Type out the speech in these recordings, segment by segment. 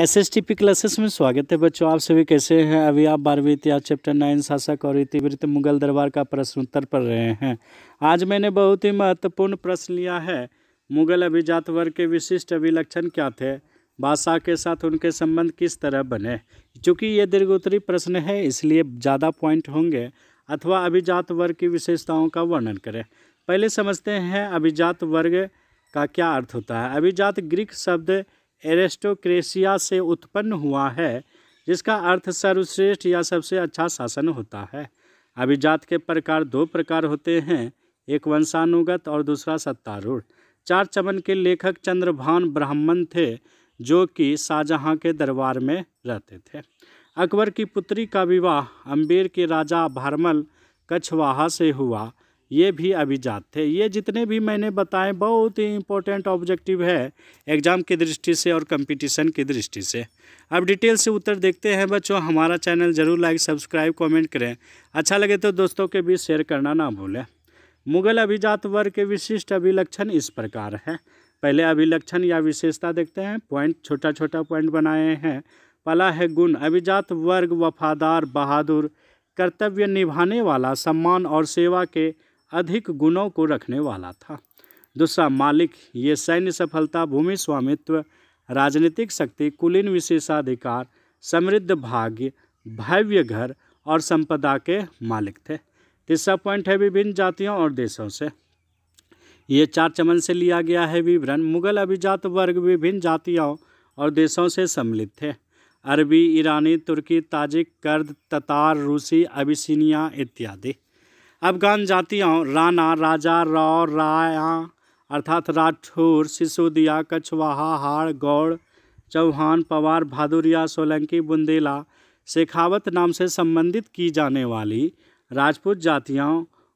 S S T P classes में स्वागत है बच्चों आप सभी कैसे हैं अभी आप बारहवीं इतिहास चैप्टर नाइन शासक और इतिवृत्त मुगल दरबार का प्रश्न उत्तर पढ़ रहे हैं आज मैंने बहुत ही महत्वपूर्ण प्रश्न लिया है मुगल अभिजात वर्ग के विशिष्ट अभिलक्षण क्या थे बादशाह के साथ उनके संबंध किस तरह बने चूँकि ये दीर्घोत्तरी प्रश्न है इसलिए ज़्यादा पॉइंट होंगे अथवा अभिजात वर्ग की विशेषताओं का वर्णन करें पहले समझते हैं अभिजात वर्ग का क्या अर्थ होता है अभिजात ग्रीक शब्द एरेस्टोक्रेसिया से उत्पन्न हुआ है जिसका अर्थ सर्वश्रेष्ठ या सबसे अच्छा शासन होता है अभिजात के प्रकार दो प्रकार होते हैं एक वंशानुगत और दूसरा सत्तारूढ़ चार चमन के लेखक चंद्रभान ब्राह्मण थे जो कि शाहजहाँ के दरबार में रहते थे अकबर की पुत्री का विवाह अम्बेर के राजा भारमल कछवाहा से हुआ ये भी अभिजात थे ये जितने भी मैंने बताए बहुत ही इम्पोर्टेंट ऑब्जेक्टिव है एग्ज़ाम की दृष्टि से और कंपटीशन की दृष्टि से अब डिटेल से उत्तर देखते हैं बच्चों हमारा चैनल ज़रूर लाइक सब्सक्राइब कमेंट करें अच्छा लगे तो दोस्तों के बीच शेयर करना ना भूलें मुगल अभिजात वर्ग के विशिष्ट अभिलक्षण इस प्रकार है पहले अभिलक्षण या विशेषता देखते हैं पॉइंट छोटा छोटा पॉइंट बनाए हैं पहला है गुण अभिजात वर्ग वफादार बहादुर कर्तव्य निभाने वाला सम्मान और सेवा के अधिक गुणों को रखने वाला था दूसरा मालिक ये सैन्य सफलता भूमि स्वामित्व राजनीतिक शक्ति कुलीन विशेषाधिकार समृद्ध भाग्य भव्य घर और संपदा के मालिक थे तीसरा पॉइंट है विभिन्न जातियों और देशों से ये चार चमन से लिया गया है विवरण मुगल अभिजात वर्ग विभिन्न जातियों और देशों से सम्मिलित थे अरबी ईरानी तुर्की ताजिक कर्द ततार रूसी अबिसिनिया इत्यादि अफगान जातियों राणा राजा रौ राया अर्थात राठौर सिसोदिया कछवाहा हाड़ गौड़ चौहान पवार भादुरिया सोलंकी बुंदेला शेखावत नाम से संबंधित की जाने वाली राजपूत जातियाँ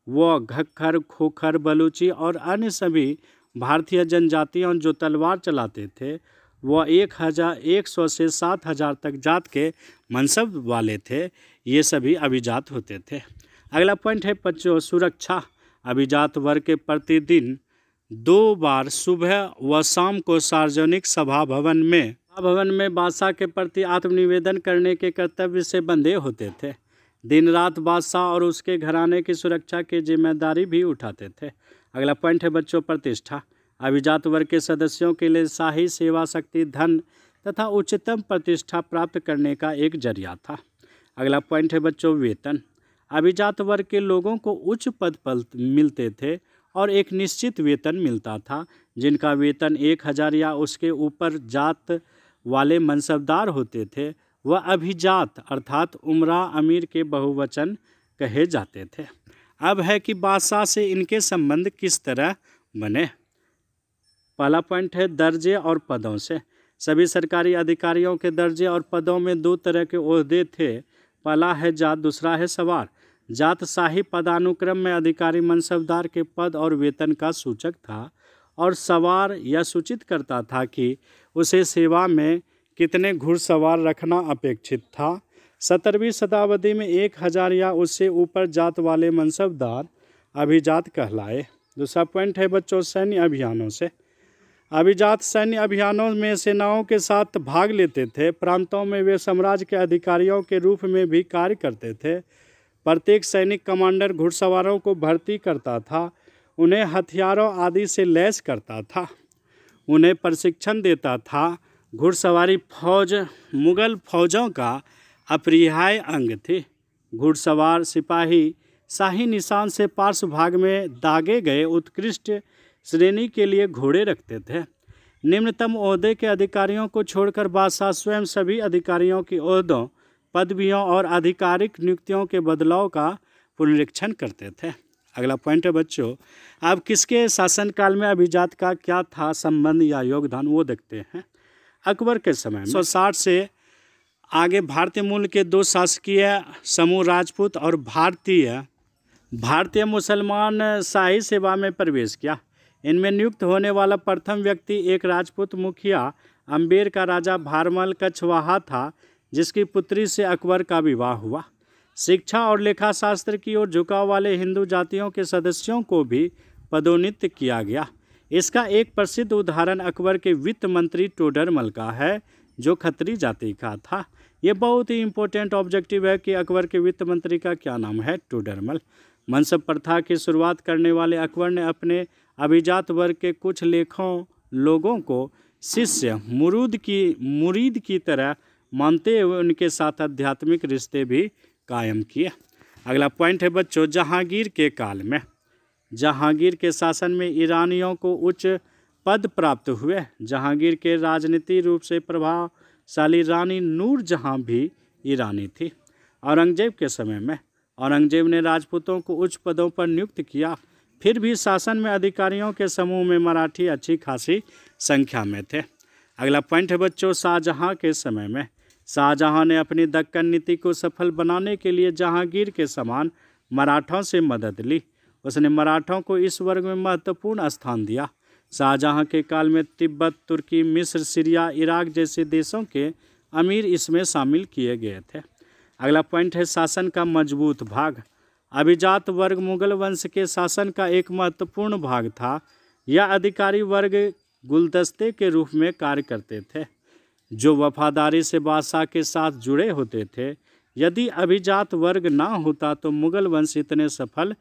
व घक्खर खोखर बलूची और अन्य सभी भारतीय जनजातियों जो तलवार चलाते थे वह एक हज़ार एक सौ से सात हज़ार तक जात के मनसब वाले थे ये सभी अभिजात होते थे अगला पॉइंट है बच्चों सुरक्षा अभिजात वर्ग के प्रतिदिन दो बार सुबह व शाम को सार्वजनिक सभा भवन में भवन में बादशाह के प्रति आत्मनिवेदन करने के कर्तव्य से बंधे होते थे दिन रात बादशाह और उसके घराने की सुरक्षा की जिम्मेदारी भी उठाते थे अगला पॉइंट है बच्चों प्रतिष्ठा अभिजात वर्ग के सदस्यों के लिए शाही सेवा शक्ति धन तथा उच्चतम प्रतिष्ठा प्राप्त करने का एक जरिया था अगला पॉइंट है बच्चों वेतन अभिजात वर्ग के लोगों को उच्च पद पल मिलते थे और एक निश्चित वेतन मिलता था जिनका वेतन एक हजार या उसके ऊपर जात वाले मनसबदार होते थे वह अभिजात अर्थात उमरा अमीर के बहुवचन कहे जाते थे अब है कि बादशाह से इनके संबंध किस तरह बने पहला पॉइंट है दर्जे और पदों से सभी सरकारी अधिकारियों के दर्जे और पदों में दो तरह के अहदे थे पहला है जात दूसरा है सवार जातशाही पदानुक्रम में अधिकारी मनसबदार के पद और वेतन का सूचक था और सवार यह सूचित करता था कि उसे सेवा में कितने घुड़सवार रखना अपेक्षित था सत्रहवीं शताब्दी में एक हज़ार या उससे ऊपर जात वाले मनसबदार अभिजात कहलाए दूसरा पॉइंट है बच्चों सैन्य अभियानों से अभिजात सैन्य अभियानों में सेनाओं के साथ भाग लेते थे प्रांतों में वे साम्राज्य के अधिकारियों के रूप में भी कार्य करते थे प्रत्येक सैनिक कमांडर घुड़सवारों को भर्ती करता था उन्हें हथियारों आदि से लैस करता था उन्हें प्रशिक्षण देता था घुड़सवारी फौज मुगल फौजों का अपरिहाय अंग थे घुड़सवार सिपाही शाही निशान से पार्श्व भाग में दागे गए उत्कृष्ट श्रेणी के लिए घोड़े रखते थे निम्नतम अहदे के अधिकारियों को छोड़कर बादशाह स्वयं सभी अधिकारियों के अहदों पदवियों और आधिकारिक नियुक्तियों के बदलाव का पुनरीक्षण करते थे अगला पॉइंट है बच्चों अब किसके शासनकाल में अभिजात का क्या था संबंध या योगदान वो देखते हैं अकबर के समय सौ साठ से आगे भारतीय मूल के दो शासकीय समूह राजपूत और भारतीय भारतीय मुसलमान शाही सेवा में प्रवेश किया इनमें नियुक्त होने वाला प्रथम व्यक्ति एक राजपूत मुखिया अम्बेर का राजा भारमल कछवाहा था जिसकी पुत्री से अकबर का विवाह हुआ शिक्षा और लेखा शास्त्र की ओर झुकाव वाले हिंदू जातियों के सदस्यों को भी पदोन्नत किया गया इसका एक प्रसिद्ध उदाहरण अकबर के वित्त मंत्री टोडरमल का है जो खत्री जाति का था ये बहुत ही इम्पोर्टेंट ऑब्जेक्टिव है कि अकबर के वित्त मंत्री का क्या नाम है टोडरमल मनसब प्रथा की शुरुआत करने वाले अकबर ने अपने अभिजात वर्ग के कुछ लेखों लोगों को शिष्य मुरूद की मुरीद की तरह मानते हुए उनके साथ आध्यात्मिक रिश्ते भी कायम किए अगला पॉइंट है बच्चों जहांगीर के काल में जहांगीर के शासन में ईरानियों को उच्च पद प्राप्त हुए जहांगीर के राजनीति रूप से प्रभावशाली रानी नूर जहां भी ईरानी थी औरंगजेब के समय में औरंगजेब ने राजपूतों को उच्च पदों पर नियुक्त किया फिर भी शासन में अधिकारियों के समूह में मराठी अच्छी खासी संख्या में थे अगला पॉइंट है बच्चों शाहजहाँ के समय में शाहजहां ने अपनी दक्कन नीति को सफल बनाने के लिए जहांगीर के समान मराठों से मदद ली उसने मराठों को इस वर्ग में महत्वपूर्ण स्थान दिया शाहजहां के काल में तिब्बत तुर्की मिस्र सीरिया इराक जैसे देशों के अमीर इसमें शामिल किए गए थे अगला पॉइंट है शासन का मजबूत भाग अभिजात वर्ग मुगल वंश के शासन का एक महत्वपूर्ण भाग था यह अधिकारी वर्ग गुलदस्ते के रूप में कार्य करते थे जो वफादारी से बादशाह के साथ जुड़े होते थे यदि अभिजात वर्ग ना होता तो मुगल वंश इतने सफल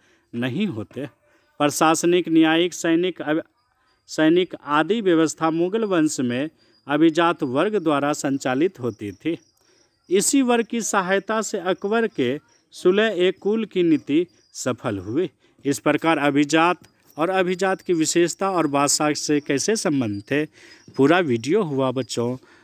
नहीं होते प्रशासनिक न्यायिक सैनिक सैनिक आदि व्यवस्था मुगल वंश में अभिजात वर्ग द्वारा संचालित होती थी इसी वर्ग की सहायता से अकबर के सुलह एक कुल की नीति सफल हुई इस प्रकार अभिजात और अभिजात की विशेषता और बादशाह से कैसे संबंध थे पूरा वीडियो हुआ बच्चों